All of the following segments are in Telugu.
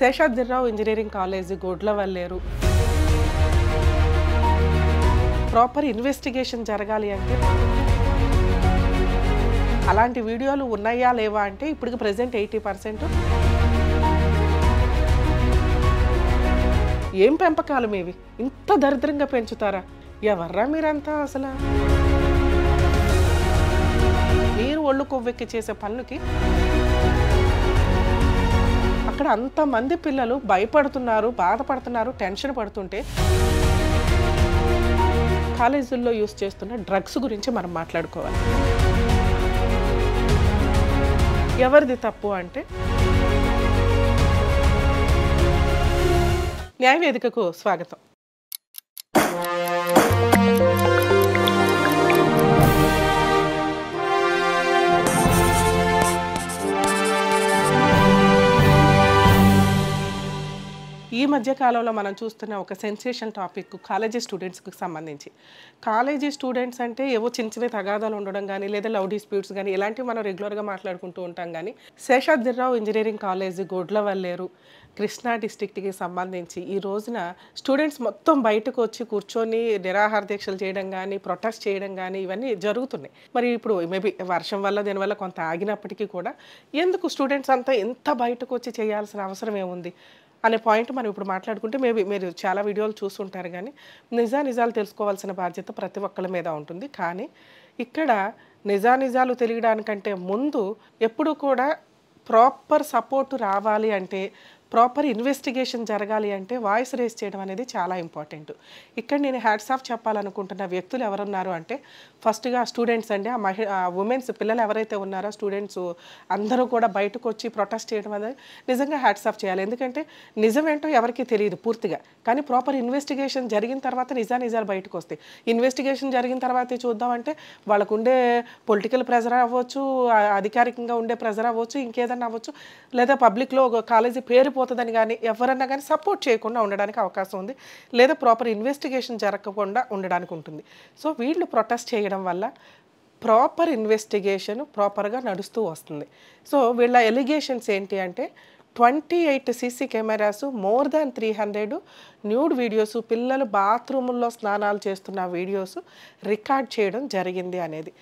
శేషాద్రిరావు engineering college Valleru proper investigation జరగాలి అంటే అలాంటి వీడియోలు ఉన్నాయా లేవా అంటే ఇప్పటికి ప్రజెంట్ ఎయిటీ పర్సెంట్ ఏం పెంపకాలు మేవి ఇంత దరిద్రంగా పెంచుతారా ఎవర్రా మీరంతా అసలు మీరు ఒళ్ళు కొవ్వెక్కి చేసే పనులకి అక్కడ అంతమంది పిల్లలు భయపడుతున్నారు బాధపడుతున్నారు టెన్షన్ పడుతుంటే కాలేజీల్లో యూస్ చేస్తున్న డ్రగ్స్ గురించి మనం మాట్లాడుకోవాలి ఎవరిది తప్పు అంటే న్యాయవేదికకు స్వాగతం ఈ మధ్య కాలంలో మనం చూస్తున్న ఒక సెన్సేషన్ టాపిక్ కాలేజీ స్టూడెంట్స్కి సంబంధించి కాలేజీ స్టూడెంట్స్ అంటే ఏవో చిన్న చిన్న తగాదాలు ఉండడం కానీ లేదా లవ్ డిస్ప్యూట్స్ కానీ ఇలాంటివి మనం రెగ్యులర్గా మాట్లాడుకుంటూ ఉంటాం కానీ శేషాద్రిరావు ఇంజనీరింగ్ కాలేజ్ గొడ్లవల్లేరు కృష్ణా డిస్టిక్కి సంబంధించి ఈ రోజున స్టూడెంట్స్ మొత్తం బయటకు వచ్చి కూర్చొని నిరాహార దీక్షలు చేయడం కానీ ప్రొటెస్ట్ చేయడం కానీ ఇవన్నీ జరుగుతున్నాయి మరి ఇప్పుడు మేబీ వర్షం వల్ల దీనివల్ల కొంత ఆగినప్పటికీ కూడా ఎందుకు స్టూడెంట్స్ అంతా ఎంత బయటకు వచ్చి చేయాల్సిన అవసరం ఏముంది అనే పాయింట్ మనం ఇప్పుడు మాట్లాడుకుంటే మేబీ మీరు చాలా వీడియోలు చూస్తుంటారు కానీ నిజా నిజాలు తెలుసుకోవాల్సిన బాధ్యత ప్రతి ఒక్కళ్ళ మీద ఉంటుంది కానీ ఇక్కడ నిజానిజాలు తెలియడానికంటే ముందు ఎప్పుడు కూడా ప్రాపర్ సపోర్ట్ రావాలి అంటే ప్రాపర్ ఇన్వెస్టిగేషన్ జరగాలి అంటే వాయిస్ రేస్ చేయడం అనేది చాలా ఇంపార్టెంట్ ఇక్కడ నేను హ్యాడ్స్ ఆఫ్ చెప్పాలనుకుంటున్న వ్యక్తులు ఎవరున్నారు అంటే ఫస్ట్గా స్టూడెంట్స్ అండి ఆ మహి ఉమెన్స్ పిల్లలు ఎవరైతే ఉన్నారో స్టూడెంట్స్ అందరూ కూడా బయటకు వచ్చి ప్రొటెస్ట్ చేయడం అనేది నిజంగా హ్యాట్స్ ఆఫ్ చేయాలి ఎందుకంటే నిజమేంటో ఎవరికి తెలియదు పూర్తిగా కానీ ప్రాపర్ ఇన్వెస్టిగేషన్ జరిగిన తర్వాత నిజా నిజాలు బయటకు వస్తాయి ఇన్వెస్టిగేషన్ జరిగిన తర్వాత చూద్దామంటే వాళ్ళకు ఉండే పొలిటికల్ ప్రెజర్ అవ్వచ్చు అధికారికంగా ఉండే ప్రెజర్ అవ్వచ్చు ఇంకేదన్నా అవ్వచ్చు లేదా పబ్లిక్లో ఒక కాలేజీ పేరు పోతుందని కానీ ఎవరన్నా కానీ సపోర్ట్ చేయకుండా ఉండడానికి అవకాశం ఉంది లేదా ప్రాపర్ ఇన్వెస్టిగేషన్ జరగకుండా ఉండడానికి ఉంటుంది సో వీళ్ళు ప్రొటెస్ట్ చేయడం వల్ల ప్రాపర్ ఇన్వెస్టిగేషన్ ప్రాపర్గా నడుస్తూ వస్తుంది సో వీళ్ళ ఎలిగేషన్స్ ఏంటి అంటే twenty eight CC cameras more than three hundred nude videos పిల్లలు బాత్రూముల్లో స్నానాలు చేస్తున్న వీడియోస్ రికార్డ్ చేయడం జరిగింది అనేది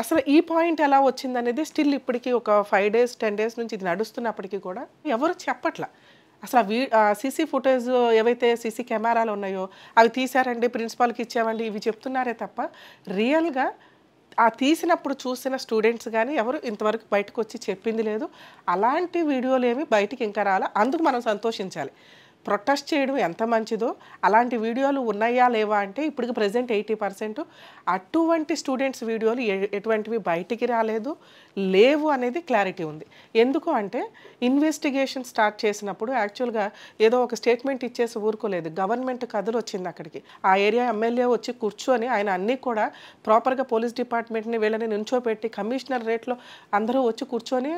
అసలు ఈ పాయింట్ ఎలా వచ్చింది అనేది స్టిల్ ఇప్పటికీ ఒక ఫైవ్ డేస్ టెన్ డేస్ నుంచి ఇది నడుస్తున్నప్పటికీ కూడా ఎవరు చెప్పట్లా అసలు వీ సీసీ ఫుటేజ్ ఏవైతే సీసీ కెమెరాలు ఉన్నాయో అవి తీశారండి ప్రిన్సిపాల్కి ఇచ్చామండి ఇవి చెప్తున్నారే తప్ప రియల్గా ఆ తీసినప్పుడు చూసిన స్టూడెంట్స్ కానీ ఎవరు ఇంతవరకు బయటకు వచ్చి చెప్పింది లేదు అలాంటి వీడియోలు ఏమి బయటికి ఇంకా రాలా అందుకు మనం సంతోషించాలి ప్రొటెస్ట్ చేయడం ఎంత మంచిదో అలాంటి వీడియోలు ఉన్నాయా లేవా అంటే ఇప్పటికి ప్రజెంట్ ఎయిటీ పర్సెంట్ అటువంటి స్టూడెంట్స్ వీడియోలు ఎటువంటివి బయటికి రాలేదు లేవు అనేది క్లారిటీ ఉంది ఎందుకు అంటే ఇన్వెస్టిగేషన్ స్టార్ట్ చేసినప్పుడు యాక్చువల్గా ఏదో ఒక స్టేట్మెంట్ ఇచ్చేసి ఊరుకోలేదు గవర్నమెంట్ కథలు వచ్చింది అక్కడికి ఆ ఏరియా ఎమ్మెల్యే వచ్చి కూర్చొని ఆయన అన్నీ కూడా ప్రాపర్గా పోలీస్ డిపార్ట్మెంట్ని వీళ్ళని నుంచోపెట్టి కమిషనర్ రేట్లో అందరూ వచ్చి కూర్చొని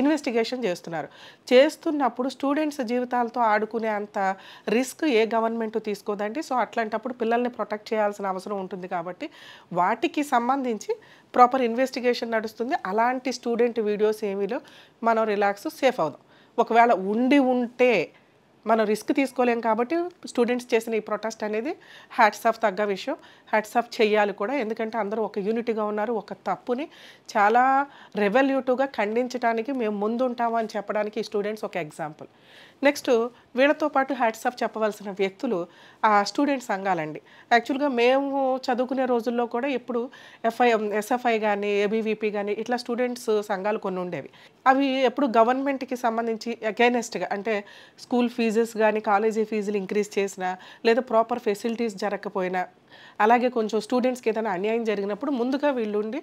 ఇన్వెస్టిగేషన్ చేస్తున్నారు చేస్తున్నప్పుడు స్టూడెంట్స్ జీవితాలతో ఆడుకునే అంత రిస్క్ ఏ గవర్నమెంట్ తీసుకోదండి సో అట్లాంటప్పుడు పిల్లల్ని ప్రొటెక్ట్ చేయాల్సిన అవసరం ఉంటుంది కాబట్టి వాటికి సంబంధించి ప్రాపర్ ఇన్వెస్టిగేషన్ నడుస్తుంది అలాంటి స్టూడెంట్ వీడియోస్ ఏమీలో మనం రిలాక్స్ సేఫ్ అవుదాం ఒకవేళ ఉండి ఉంటే మనం రిస్క్ తీసుకోలేం కాబట్టి స్టూడెంట్స్ చేసిన ఈ ప్రొటెస్ట్ అనేది హ్యాట్స్ ఆఫ్ తగ్గ విషయం హ్యాట్స్ ఆఫ్ చేయాలి కూడా ఎందుకంటే అందరూ ఒక యూనిటీగా ఉన్నారు ఒక తప్పుని చాలా రెవల్యూటివ్గా ఖండించడానికి మేము ముందుంటామని చెప్పడానికి ఈ స్టూడెంట్స్ ఒక ఎగ్జాంపుల్ నెక్స్ట్ వీళ్ళతో పాటు హ్యాట్స్ ఆఫ్ చెప్పవలసిన వ్యక్తులు ఆ స్టూడెంట్ సంఘాలండి యాక్చువల్గా మేము చదువుకునే రోజుల్లో కూడా ఎప్పుడు ఎఫ్ఐ ఎస్ఎఫ్ఐ కానీ ఏబీవీపీ కానీ ఇట్లా స్టూడెంట్స్ సంఘాలు కొన్ని ఉండేవి అవి ఎప్పుడు గవర్నమెంట్కి సంబంధించి అగైనెస్ట్గా అంటే స్కూల్ ఫీజెస్ కానీ కాలేజీ ఫీజులు ఇంక్రీజ్ చేసినా లేదా ప్రాపర్ ఫెసిలిటీస్ జరగకపోయినా అలాగే కొంచెం స్టూడెంట్స్కి ఏదైనా అన్యాయం జరిగినప్పుడు ముందుగా వీళ్ళుండి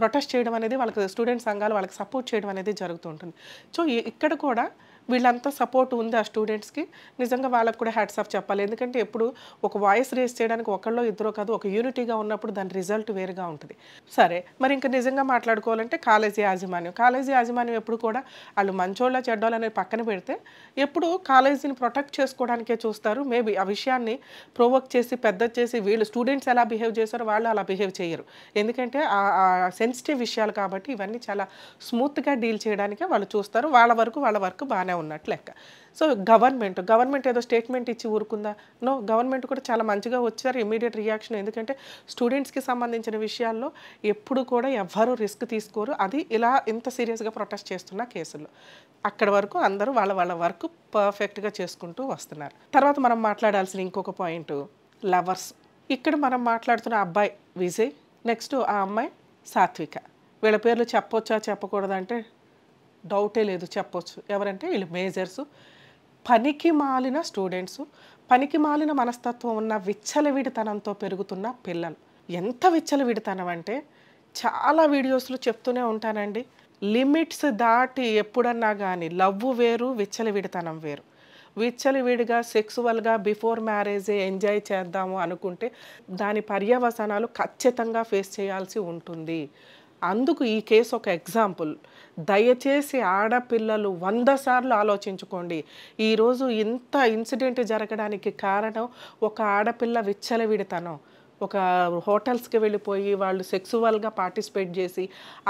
ప్రొటెస్ట్ చేయడం అనేది వాళ్ళకి స్టూడెంట్ సంఘాలు వాళ్ళకి సపోర్ట్ చేయడం అనేది జరుగుతూ ఉంటుంది సో ఇక్కడ కూడా వీళ్ళంతా సపోర్ట్ ఉంది ఆ స్టూడెంట్స్కి నిజంగా వాళ్ళకు కూడా హ్యాట్స్ ఆఫ్ చెప్పాలి ఎందుకంటే ఎప్పుడు ఒక వాయిస్ రేస్ చేయడానికి ఒకళ్ళో ఇద్దరు కాదు ఒక యూనిటీగా ఉన్నప్పుడు దాని రిజల్ట్ వేరుగా ఉంటుంది సరే మరి ఇంకా నిజంగా మాట్లాడుకోవాలంటే కాలేజీ యాజమాన్యం కాలేజీ యాజమాన్యం ఎప్పుడు కూడా వాళ్ళు మంచోళ్ళ చెడ్డోళ్ళు అనేది పక్కన పెడితే ఎప్పుడు కాలేజీని ప్రొటెక్ట్ చేసుకోవడానికే చూస్తారు మేబీ ఆ విషయాన్ని ప్రొవోక్ చేసి పెద్ద చేసి వీళ్ళు స్టూడెంట్స్ ఎలా బిహేవ్ చేశారో వాళ్ళు అలా బిహేవ్ చేయరు ఎందుకంటే ఆ సెన్సిటివ్ విషయాలు కాబట్టి ఇవన్నీ చాలా స్మూత్గా డీల్ చేయడానికే వాళ్ళు చూస్తారు వాళ్ళ వరకు వాళ్ళ వరకు బాగానే ఉన్నట్లు లెక్క సో గవర్నమెంట్ గవర్నమెంట్ ఏదో స్టేట్మెంట్ ఇచ్చి ఊరుకుందా నో గవర్నమెంట్ కూడా చాలా మంచిగా వచ్చారు ఇమీడియట్ రియాక్షన్ ఎందుకంటే స్టూడెంట్స్కి సంబంధించిన విషయాల్లో ఎప్పుడు కూడా ఎవ్వరూ రిస్క్ తీసుకోరు అది ఇలా ఇంత సీరియస్గా ప్రొటెస్ట్ చేస్తున్న కేసుల్లో అక్కడ వరకు అందరూ వాళ్ళ వాళ్ళ వర్క్ పర్ఫెక్ట్గా చేసుకుంటూ వస్తున్నారు తర్వాత మనం మాట్లాడాల్సిన ఇంకొక పాయింట్ లవర్స్ ఇక్కడ మనం మాట్లాడుతున్న అబ్బాయి విజయ్ నెక్స్ట్ ఆ అమ్మాయి సాత్విక వీళ్ళ పేర్లు చెప్పొచ్చా చెప్పకూడదంటే డౌటే లేదు చెప్పొచ్చు ఎవరంటే వీళ్ళు మేజర్స్ పనికి మాలిన స్టూడెంట్స్ పనికి మాలిన మనస్తత్వం ఉన్న విచ్చలవిడితనంతో పెరుగుతున్న పిల్లలు ఎంత విచ్చలవిడితనం అంటే చాలా వీడియోస్లో చెప్తూనే ఉంటానండి లిమిట్స్ దాటి ఎప్పుడన్నా కానీ లవ్ వేరు విచ్చలవిడితనం వేరు విచ్చలవిడిగా సెక్సువల్గా బిఫోర్ మ్యారేజే ఎంజాయ్ చేద్దాము అనుకుంటే దాని పర్యవసనాలు ఖచ్చితంగా ఫేస్ చేయాల్సి ఉంటుంది అందుకు ఈ కేసు ఒక ఎగ్జాంపుల్ దయచేసి ఆడపిల్లలు వంద సార్లు ఆలోచించుకోండి ఈరోజు ఇంత ఇన్సిడెంట్ జరగడానికి కారణం ఒక ఆడపిల్ల విచ్చలవిడితనం ఒక హోటల్స్కి వెళ్ళిపోయి వాళ్ళు సెక్సువల్గా పార్టిసిపేట్ చేసి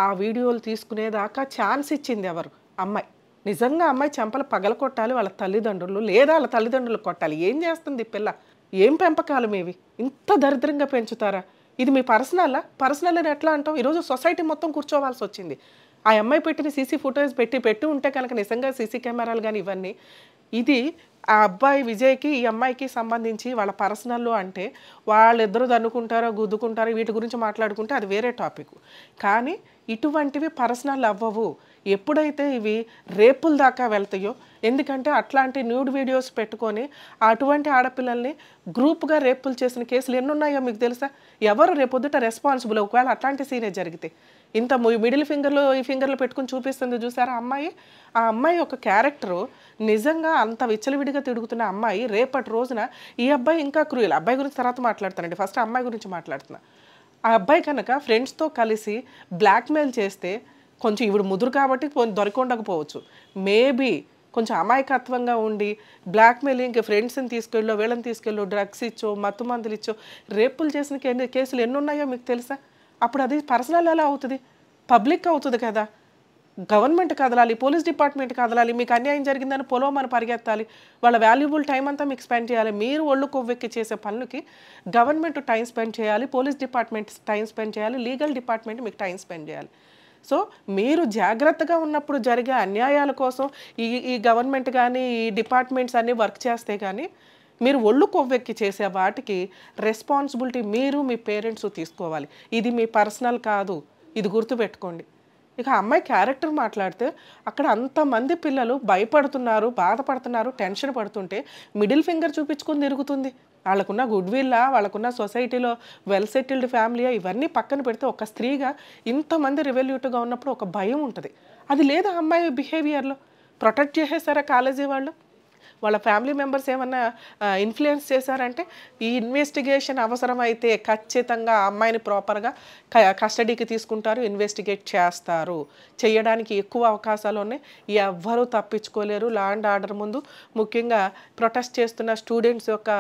ఆ వీడియోలు తీసుకునేదాకా ఛాన్స్ ఇచ్చింది ఎవరు అమ్మాయి నిజంగా అమ్మాయి చెంపలు కొట్టాలి వాళ్ళ తల్లిదండ్రులు లేదా వాళ్ళ తల్లిదండ్రులు కొట్టాలి ఏం చేస్తుంది పిల్ల ఏం పెంపకాలు మేవి ఇంత దరిద్రంగా పెంచుతారా ఇది మీ పర్సనల్ పర్సనల్ అని ఎట్లా అంటాం ఈరోజు సొసైటీ మొత్తం కూర్చోవాల్సి వచ్చింది ఆ అమ్మాయి పెట్టిన సీసీ ఫొటోస్ పెట్టి పెట్టి ఉంటే కనుక నిజంగా సీసీ కెమెరాలు కానీ ఇవన్నీ ఇది ఆ అబ్బాయి విజయ్కి ఈ అమ్మాయికి సంబంధించి వాళ్ళ పర్సనల్ అంటే వాళ్ళిద్దరూ దన్నుకుంటారో గుద్దుకుంటారో వీటి గురించి మాట్లాడుకుంటే అది వేరే టాపిక్ కానీ ఇటువంటివి పర్సనల్ అవ్వవు ఎప్పుడైతే ఇవి రేపుల దాకా వెళ్తాయో ఎందుకంటే అట్లాంటి న్యూడ్ వీడియోస్ పెట్టుకొని అటువంటి ఆడపిల్లల్ని గ్రూప్గా రేపులు చేసిన కేసులు ఎన్నున్నాయో మీకు తెలుసా ఎవరు రేపొద్దుట రెస్పాన్సిబుల్ ఒకవేళ అట్లాంటి సీనే జరిగితే ఇంత మిడిల్ ఫింగర్లో ఈ ఫింగర్లో పెట్టుకుని చూపిస్తుంది చూసారా అమ్మాయి ఆ అమ్మాయి యొక్క క్యారెక్టరు నిజంగా అంత విచ్చలవిడిగా తిరుగుతున్న అమ్మాయి రేపటి రోజున ఈ అబ్బాయి ఇంకా క్రూయల్ అబ్బాయి గురించి తర్వాత మాట్లాడతానండి ఫస్ట్ అమ్మాయి గురించి మాట్లాడుతున్నా ఆ అబ్బాయి కనుక ఫ్రెండ్స్తో కలిసి బ్లాక్మెయిల్ చేస్తే కొంచెం ఇవిడు ముదురు కాబట్టి ఉండకపోవచ్చు మేబీ కొంచెం అమాయకత్వంగా ఉండి బ్లాక్మెయిల్ ఇంకా ఫ్రెండ్స్ని తీసుకెళ్ళో వీళ్ళని తీసుకెళ్ళో డ్రగ్స్ ఇచ్చో మత్తు మందులు ఇచ్చో రేపులు చేసిన కేసులు ఎన్ని ఉన్నాయో మీకు తెలుసా అప్పుడు అది పర్సనల్ ఎలా అవుతుంది పబ్లిక్ అవుతుంది కదా గవర్నమెంట్ కదలాలి పోలీస్ డిపార్ట్మెంట్ కదలాలి మీకు అన్యాయం జరిగిందని పొలోమని పరిగెత్తాలి వాళ్ళ వాల్యుబుల్ టైం అంతా మీకు స్పెండ్ చేయాలి మీరు ఒళ్ళు కొవ్వెక్కి చేసే పనులకి గవర్నమెంట్ టైం స్పెండ్ చేయాలి పోలీస్ డిపార్ట్మెంట్ టైం స్పెండ్ చేయాలి లీగల్ డిపార్ట్మెంట్ మీకు టైం స్పెండ్ చేయాలి సో మీరు జాగ్రత్తగా ఉన్నప్పుడు జరిగే అన్యాయాల కోసం ఈ ఈ గవర్నమెంట్ కానీ ఈ డిపార్ట్మెంట్స్ అన్నీ వర్క్ చేస్తే కానీ మీరు ఒళ్ళు కొవ్వెక్కి చేసే వాటికి రెస్పాన్సిబిలిటీ మీరు మీ పేరెంట్స్ తీసుకోవాలి ఇది మీ పర్సనల్ కాదు ఇది గుర్తుపెట్టుకోండి ఇక అమ్మాయి క్యారెక్టర్ మాట్లాడితే అక్కడ అంతమంది పిల్లలు భయపడుతున్నారు బాధపడుతున్నారు టెన్షన్ పడుతుంటే మిడిల్ ఫింగర్ చూపించుకొని తిరుగుతుంది వాళ్ళకున్న గుడ్ విల్లా వాళ్ళకున్న సొసైటీలో వెల్ సెటిల్డ్ ఫ్యామిలీ ఇవన్నీ పక్కన పెడితే ఒక స్త్రీగా ఇంతమంది రెవెల్యూట్గా ఉన్నప్పుడు ఒక భయం ఉంటుంది అది లేదు అమ్మాయి బిహేవియర్లో ప్రొటెక్ట్ చేసేసారా కాలేజీ వాళ్ళు వాళ్ళ ఫ్యామిలీ మెంబర్స్ ఏమన్నా ఇన్ఫ్లుయెన్స్ చేశారంటే ఈ ఇన్వెస్టిగేషన్ అవసరమైతే ఖచ్చితంగా ఆ అమ్మాయిని ప్రాపర్గా కస్టడీకి తీసుకుంటారు ఇన్వెస్టిగేట్ చేస్తారు చేయడానికి ఎక్కువ అవకాశాలు ఉన్నాయి ఎవ్వరూ తప్పించుకోలేరు లా అండ్ ఆర్డర్ ముందు ముఖ్యంగా ప్రొటెస్ట్ చేస్తున్న స్టూడెంట్స్ యొక్క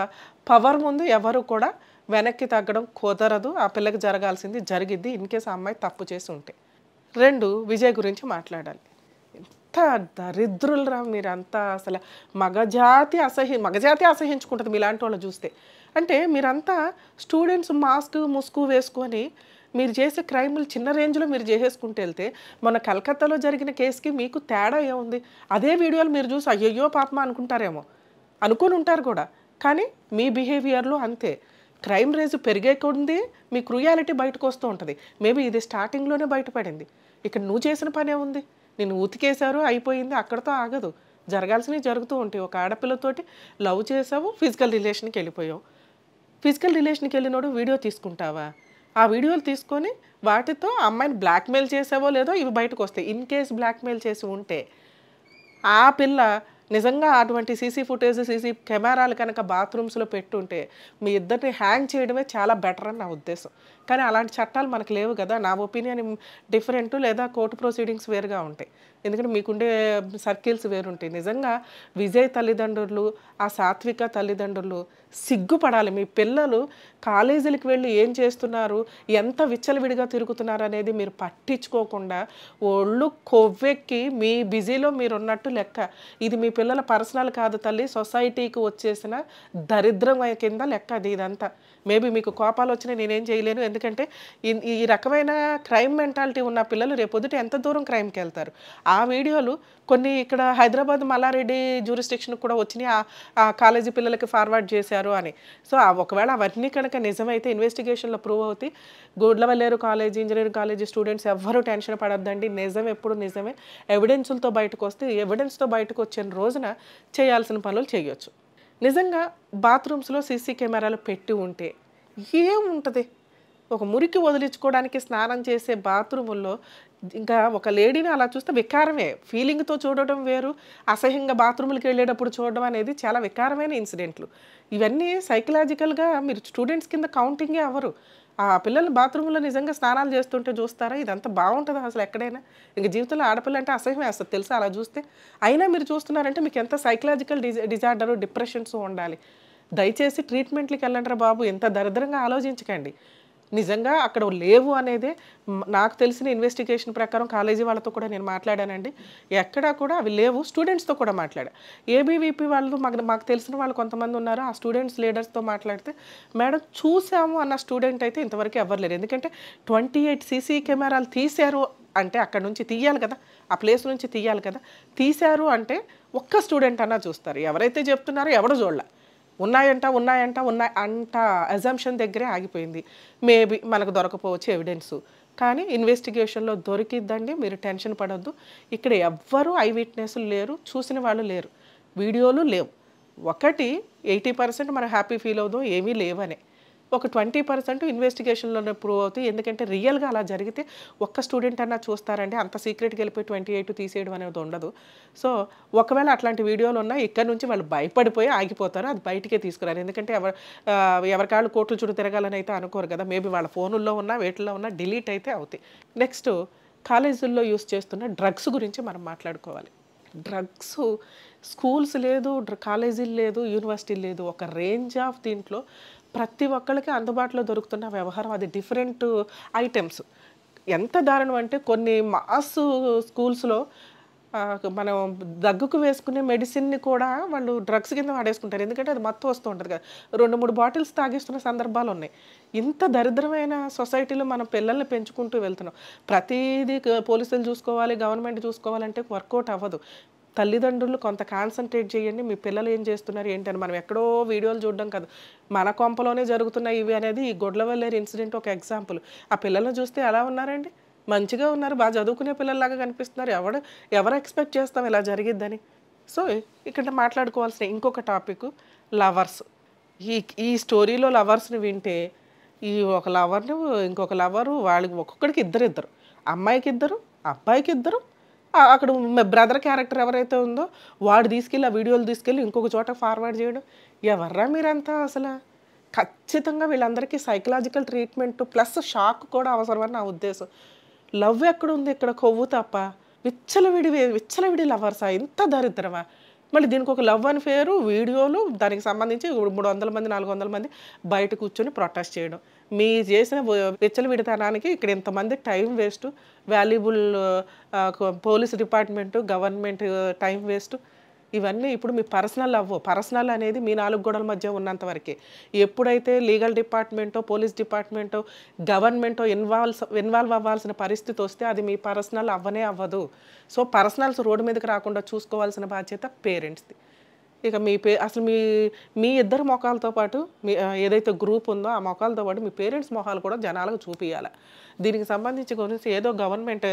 పవర్ ముందు ఎవరు కూడా వెనక్కి తగ్గడం కుదరదు ఆ పిల్లకి జరగాల్సింది జరిగిద్ది ఇన్ కేసు అమ్మాయి తప్పు చేసి ఉంటే రెండు విజయ్ గురించి మాట్లాడాలి ఎంత దరిద్రులరా మీరంతా అసలు మగజాతి అసహ్య మగజాతి అసహించుకుంటుంది మీలాంటి వాళ్ళు చూస్తే అంటే మీరంతా స్టూడెంట్స్ మాస్క్ ముసుగు వేసుకొని మీరు చేసే క్రైములు చిన్న రేంజ్లో మీరు చేసేసుకుంటూ వెళ్తే మన కలకత్తాలో జరిగిన కేసుకి మీకు తేడా ఏముంది అదే వీడియోలు మీరు చూసి అయ్యయ్యో పాపమా అనుకుంటారేమో అనుకుని ఉంటారు కూడా కానీ మీ బిహేవియర్లో అంతే క్రైమ్ రేజ్ పెరిగే కొద్ది మీ క్రుయాలిటీ బయటకు వస్తూ ఉంటుంది మేబీ ఇది స్టార్టింగ్లోనే బయటపడింది ఇక్కడ నువ్వు చేసిన పనే ఉంది నేను ఉతికేశారు అయిపోయింది అక్కడతో ఆగదు జరగాల్సినవి జరుగుతూ ఉంటాయి ఒక ఆడపిల్లతోటి లవ్ చేసావు ఫిజికల్ రిలేషన్కి వెళ్ళిపోయావు ఫిజికల్ రిలేషన్కి వెళ్ళినోడు వీడియో తీసుకుంటావా ఆ వీడియోలు తీసుకొని వాటితో అమ్మాయిని బ్లాక్మెయిల్ చేసావో లేదో ఇవి బయటకు వస్తాయి ఇన్ కేస్ బ్లాక్మెయిల్ చేసి ఉంటే ఆ పిల్ల నిజంగా అటువంటి సీసీ ఫుటేజ్ సీసీ కెమెరాలు కనుక బాత్రూమ్స్లో పెట్టుంటే మీ ఇద్దరిని హ్యాంగ్ చేయడమే చాలా బెటర్ అని నా ఉద్దేశం కానీ అలాంటి చట్టాలు మనకు లేవు కదా నా ఒపీనియన్ డిఫరెంట్ లేదా కోర్టు ప్రొసీడింగ్స్ వేరుగా ఉంటాయి ఎందుకంటే మీకుండే సర్కిల్స్ వేరుంటాయి నిజంగా విజయ్ తల్లిదండ్రులు ఆ సాత్విక తల్లిదండ్రులు సిగ్గుపడాలి మీ పిల్లలు కాలేజీలకు వెళ్ళి ఏం చేస్తున్నారు ఎంత విచ్చలవిడిగా తిరుగుతున్నారు అనేది మీరు పట్టించుకోకుండా ఒళ్ళు కొవ్వెక్కి మీ బిజీలో మీరున్నట్టు లెక్క ఇది మీ పిల్లల పర్సనల్ కాదు తల్లి సొసైటీకి వచ్చేసిన దరిద్రం కింద లెక్క అది ఇదంతా మేబీ మీకు కోపాలు వచ్చినా నేనేం చేయలేను ఎందుకంటే ఈ రకమైన క్రైమ్ మెంటాలిటీ ఉన్న పిల్లలు రేపొద్దుట ఎంత దూరం క్రైమ్కి వెళ్తారు ఆ వీడియోలు కొన్ని ఇక్కడ హైదరాబాద్ మల్లారెడ్డి జూరిస్టిక్షన్కి కూడా వచ్చినాయి ఆ కాలేజీ పిల్లలకి ఫార్వర్డ్ చేశారు అని సో ఒకవేళ అవన్నీ కనుక నిజమైతే ఇన్వెస్టిగేషన్లో ప్రూవ్ అవుతాయి Gudlavalleru college engineering college students ఎవ్వరూ టెన్షన్ పడొద్దండి నిజం ఎప్పుడు నిజమే ఎవిడెన్సులతో బయటకు వస్తే ఎవిడెన్స్తో బయటకు వచ్చిన రోజున చేయాల్సిన పనులు చేయొచ్చు నిజంగా బాత్రూమ్స్లో సీసీ కెమెరాలు పెట్టి ఉంటే ఏముంటుంది ఒక మురికి వదిలించుకోవడానికి స్నానం చేసే బాత్రూముల్లో ఇంకా ఒక లేడీని అలా చూస్తే వికారమే ఫీలింగ్తో చూడటం వేరు అసహ్యంగా బాత్రూములకి వెళ్ళేటప్పుడు చూడడం అనేది చాలా వికారమైన ఇన్సిడెంట్లు ఇవన్నీ సైకలాజికల్గా మీరు స్టూడెంట్స్ కింద కౌంటింగే అవ్వరు ఆ పిల్లలు బాత్రూంలో నిజంగా స్నానాలు చేస్తుంటే చూస్తారా ఇదంతా బాగుంటుందా అసలు ఎక్కడైనా ఇంక జీవితంలో ఆడపిల్ల అంటే అసహ్యం వేస్తుంది తెలుసా అలా చూస్తే అయినా మీరు చూస్తున్నారంటే మీకు ఎంత సైకలాజికల్ డిజ డిజార్డరు డిప్రెషన్స్ ఉండాలి దయచేసి ట్రీట్మెంట్లకి వెళ్ళండి బాబు ఎంత దరిద్రంగా ఆలోచించకండి నిజంగా అక్కడ లేవు అనేది నాకు తెలిసిన ఇన్వెస్టిగేషన్ ప్రకారం కాలేజీ వాళ్ళతో కూడా నేను మాట్లాడానండి ఎక్కడా కూడా అవి లేవు స్టూడెంట్స్తో కూడా మాట్లాడా ఏబీవీపీ వాళ్ళు మాకు మాకు తెలిసిన వాళ్ళు కొంతమంది ఉన్నారు ఆ స్టూడెంట్స్ లీడర్స్తో మాట్లాడితే మేడం చూసాము అన్న స్టూడెంట్ అయితే ఇంతవరకు ఎవరు లేరు ఎందుకంటే ట్వంటీ ఎయిట్ సీసీ కెమెరాలు తీశారు అంటే అక్కడ నుంచి తీయాలి కదా ఆ ప్లేస్ నుంచి తీయాలి కదా తీశారు అంటే ఒక్క స్టూడెంట్ అన్నా చూస్తారు ఎవరైతే చెప్తున్నారో ఎవడో చూడలే ఉన్నాయంట ఉన్నాయంట ఉన్నాయి అంట అజంప్షన్ దగ్గరే ఆగిపోయింది మేబీ మనకు దొరకపోవచ్చు ఎవిడెన్స్ కానీ ఇన్వెస్టిగేషన్లో దొరికిద్దండి మీరు టెన్షన్ పడద్దు ఇక్కడ ఎవ్వరూ ఐ విట్నెస్లు లేరు చూసిన వాళ్ళు లేరు వీడియోలు లేవు ఒకటి ఎయిటీ పర్సెంట్ మనం హ్యాపీ ఫీల్ అవుదాం ఏమీ లేవనే ఒక ట్వంటీ పర్సెంట్ ఇన్వెస్టిగేషన్లోనే ప్రూవ్ అవుతుంది ఎందుకంటే రియల్గా అలా జరిగితే ఒక్క స్టూడెంట్ అన్నా చూస్తారంటే అంత సీక్రెట్కి వెళ్ళిపోయి ట్వంటీ ఎయిట్ తీసేయడం అనేది ఉండదు సో ఒకవేళ అట్లాంటి వీడియోలు ఉన్నా ఇక్కడ నుంచి వాళ్ళు భయపడిపోయి ఆగిపోతారు అది బయటికే తీసుకురారు ఎందుకంటే ఎవరు ఎవరికాళ్ళు కోట్లు చుట్టూ తిరగాలని అయితే అనుకోరు కదా మేబీ వాళ్ళ ఫోనుల్లో ఉన్నా వేటిల్లో ఉన్నా డిలీట్ అయితే అవుతాయి నెక్స్ట్ కాలేజీల్లో యూస్ చేస్తున్న డ్రగ్స్ గురించి మనం మాట్లాడుకోవాలి డ్రగ్స్ స్కూల్స్ లేదు కాలేజీలు లేదు యూనివర్సిటీ లేదు ఒక రేంజ్ ఆఫ్ దీంట్లో ప్రతి ఒక్కరికి అందుబాటులో దొరుకుతున్న వ్యవహారం అది డిఫరెంట్ ఐటమ్స్ ఎంత దారుణం అంటే కొన్ని మాస్ స్కూల్స్లో మనం దగ్గుకు వేసుకునే మెడిసిన్ని కూడా వాళ్ళు డ్రగ్స్ కింద వాడేసుకుంటారు ఎందుకంటే అది మత్తు వస్తూ ఉంటుంది కదా రెండు మూడు బాటిల్స్ తాగేస్తున్న సందర్భాలు ఉన్నాయి ఇంత దరిద్రమైన సొసైటీలో మనం పిల్లల్ని పెంచుకుంటూ వెళ్తున్నాం ప్రతిదీ పోలీసులు చూసుకోవాలి గవర్నమెంట్ చూసుకోవాలంటే వర్కౌట్ అవ్వదు తల్లిదండ్రులు కొంత కాన్సన్ట్రేట్ చేయండి మీ పిల్లలు ఏం చేస్తున్నారు ఏంటని మనం ఎక్కడో వీడియోలు చూడడం కాదు మన కొంపలోనే జరుగుతున్నాయి ఇవి అనేది ఈ గొడ్లవల్లేరు ఇన్సిడెంట్ ఒక ఎగ్జాంపుల్ ఆ పిల్లలను చూస్తే ఎలా ఉన్నారండి మంచిగా ఉన్నారు బాగా చదువుకునే పిల్లల్లాగా కనిపిస్తున్నారు ఎవడు ఎవరు ఎక్స్పెక్ట్ చేస్తాం ఇలా జరిగిద్దని సో ఇక్కడ మాట్లాడుకోవాల్సిన ఇంకొక టాపిక్ లవర్స్ ఈ ఈ స్టోరీలో లవర్స్ని వింటే ఈ ఒక లవర్ని ఇంకొక లవరు వాళ్ళకి ఒక్కొక్కడికి ఇద్దరు ఇద్దరు అమ్మాయికి ఇద్దరు అబ్బాయికి ఇద్దరు అక్కడ బ్రదర్ క్యారెక్టర్ ఎవరైతే ఉందో వాడు తీసుకెళ్ళి ఆ వీడియోలు తీసుకెళ్ళి ఇంకొక చోట ఫార్వర్డ్ చేయడం ఎవర్రా మీరంతా అసలు ఖచ్చితంగా వీళ్ళందరికీ సైకలాజికల్ ట్రీట్మెంట్ ప్లస్ షాక్ కూడా అవసరమని నా ఉద్దేశం లవ్ ఎక్కడ ఉంది ఇక్కడ కొవ్వు తప్ప విచ్చలవిడి విచ్చలవిడి లవర్సా ఇంత దరిద్రమా మళ్ళీ దీనికి ఒక లవ్ అని పేరు వీడియోలు దానికి సంబంధించి మూడు వందల మంది నాలుగు వందల మంది బయట కూర్చొని ప్రొటెస్ట్ చేయడం మీ చేసిన పిచ్చల విడతానానికి ఇక్కడ ఇంతమంది time waste valuable police department government time waste ఇవన్నీ ఇప్పుడు మీ పర్సనల్ అవ్వు పర్సనల్ అనేది మీ నాలుగు గోడల మధ్య ఉన్నంత వరకే ఎప్పుడైతే లీగల్ డిపార్ట్మెంటో పోలీస్ డిపార్ట్మెంటో గవర్నమెంటో ఇన్వాల్వ్ ఇన్వాల్వ్ అవ్వాల్సిన పరిస్థితి వస్తే అది మీ పర్సనల్ అవ్వనే అవ్వదు సో పర్సనల్స్ రోడ్డు మీదకి రాకుండా చూసుకోవాల్సిన బాధ్యత పేరెంట్స్ది ఇక మీ పే అసలు మీ మీ ఇద్దరు మొఖాలతో పాటు మీ ఏదైతే గ్రూప్ ఉందో ఆ మొఖాలతో పాటు మీ పేరెంట్స్ మొహాలు కూడా జనాలకు చూపించాలి దీనికి సంబంధించి గురించి ఏదో గవర్నమెంట్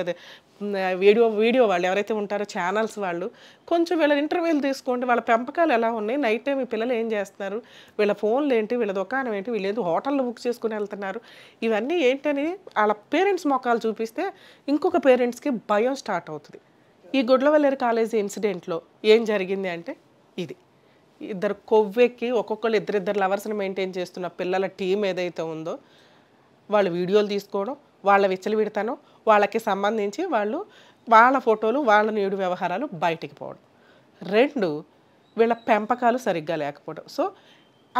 వీడియో వీడియో వాళ్ళు ఎవరైతే ఉంటారో ఛానల్స్ వాళ్ళు కొంచెం వీళ్ళ ఇంటర్వ్యూలు తీసుకోండి వాళ్ళ పెంపకాలు ఎలా ఉన్నాయి నైట్ టైం ఈ పిల్లలు ఏం చేస్తున్నారు వీళ్ళ ఫోన్లు ఏంటి వీళ్ళ దుకాణం ఏంటి వీళ్ళు ఏదో హోటల్లో బుక్ చేసుకుని వెళ్తున్నారు ఇవన్నీ ఏంటని వాళ్ళ పేరెంట్స్ మొఖాలు చూపిస్తే ఇంకొక పేరెంట్స్కి భయం స్టార్ట్ అవుతుంది ఈ గుడ్లవల్లేరు కాలేజీ ఇన్సిడెంట్లో ఏం జరిగింది అంటే ఇది ఇద్దరు కొవ్వెక్కి ఒక్కొక్కరు ఇద్దరిద్దరు లవర్స్ని మెయింటైన్ చేస్తున్న పిల్లల టీం ఏదైతే ఉందో వాళ్ళు వీడియోలు తీసుకోవడం వాళ్ళ విచ్చలు విచ్చలవిడతనం వాళ్ళకి సంబంధించి వాళ్ళు వాళ్ళ ఫోటోలు వాళ్ళ నేడు వ్యవహారాలు బయటికి పోవడం రెండు వీళ్ళ పెంపకాలు సరిగ్గా లేకపోవడం సో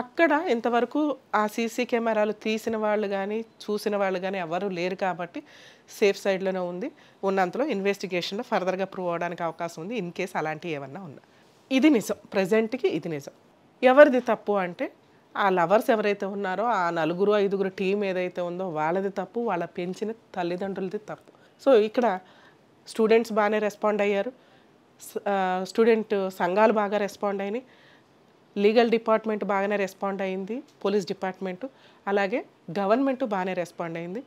అక్కడ ఇంతవరకు ఆ సీసీ కెమెరాలు తీసిన వాళ్ళు కానీ చూసిన వాళ్ళు కానీ ఎవరు లేరు కాబట్టి సేఫ్ సైడ్లోనే ఉంది ఉన్నంతలో ఇన్వెస్టిగేషన్లో ఫర్దర్గా ప్రూవ్ అవడానికి అవకాశం ఉంది ఇన్ కేసు అలాంటివి ఏమన్నా ఉన్నా ఇది నిజం ప్రజెంట్కి ఇది నిజం ఎవరిది తప్పు అంటే ఆ లవర్స్ ఎవరైతే ఉన్నారో ఆ నలుగురు ఐదుగురు టీం ఏదైతే ఉందో వాళ్ళది తప్పు వాళ్ళ పెంచిన తల్లిదండ్రులది తప్పు సో ఇక్కడ స్టూడెంట్స్ బాగానే రెస్పాండ్ అయ్యారు స్టూడెంట్ సంఘాలు బాగా రెస్పాండ్ అయినాయి లీగల్ డిపార్ట్మెంట్ బాగానే రెస్పాండ్ అయింది పోలీస్ డిపార్ట్మెంటు అలాగే గవర్నమెంట్ బాగానే రెస్పాండ్ అయింది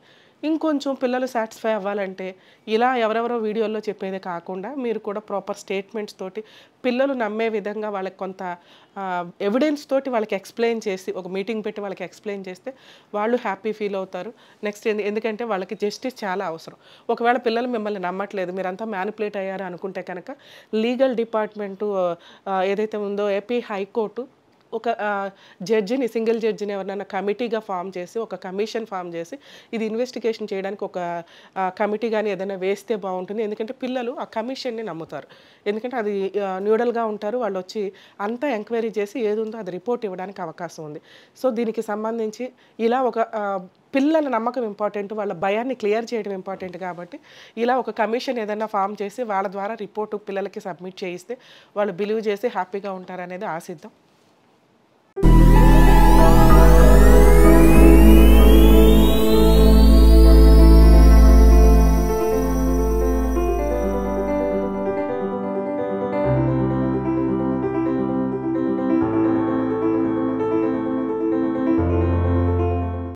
ఇంకొంచెం పిల్లలు సాటిస్ఫై అవ్వాలంటే ఇలా ఎవరెవరో వీడియోల్లో చెప్పేదే కాకుండా మీరు కూడా ప్రాపర్ స్టేట్మెంట్స్ తోటి పిల్లలు నమ్మే విధంగా వాళ్ళకి కొంత ఎవిడెన్స్ తోటి వాళ్ళకి ఎక్స్ప్లెయిన్ చేసి ఒక మీటింగ్ పెట్టి వాళ్ళకి ఎక్స్ప్లెయిన్ చేస్తే వాళ్ళు హ్యాపీ ఫీల్ అవుతారు నెక్స్ట్ ఎందుకంటే వాళ్ళకి జస్టిస్ చాలా అవసరం ఒకవేళ పిల్లలు మిమ్మల్ని నమ్మట్లేదు మీరంతా మ్యానిపులేట్ అయ్యారు అనుకుంటే కనుక లీగల్ డిపార్ట్మెంటు ఏదైతే ఉందో ఏపీ హైకోర్టు ఒక జడ్జిని సింగిల్ జడ్జిని ఎవరినైనా కమిటీగా ఫామ్ చేసి ఒక కమిషన్ ఫామ్ చేసి ఇది ఇన్వెస్టిగేషన్ చేయడానికి ఒక కమిటీ కానీ ఏదైనా వేస్తే బాగుంటుంది ఎందుకంటే పిల్లలు ఆ కమిషన్ని నమ్ముతారు ఎందుకంటే అది న్యూడల్గా ఉంటారు వాళ్ళు వచ్చి అంతా ఎంక్వైరీ చేసి ఏది ఉందో అది రిపోర్ట్ ఇవ్వడానికి అవకాశం ఉంది సో దీనికి సంబంధించి ఇలా ఒక పిల్లల నమ్మకం ఇంపార్టెంట్ వాళ్ళ భయాన్ని క్లియర్ చేయడం ఇంపార్టెంట్ కాబట్టి ఇలా ఒక కమిషన్ ఏదైనా ఫామ్ చేసి వాళ్ళ ద్వారా రిపోర్టు పిల్లలకి సబ్మిట్ చేయిస్తే వాళ్ళు బిలీవ్ చేసి హ్యాపీగా ఉంటారనేది ఆశిద్దాం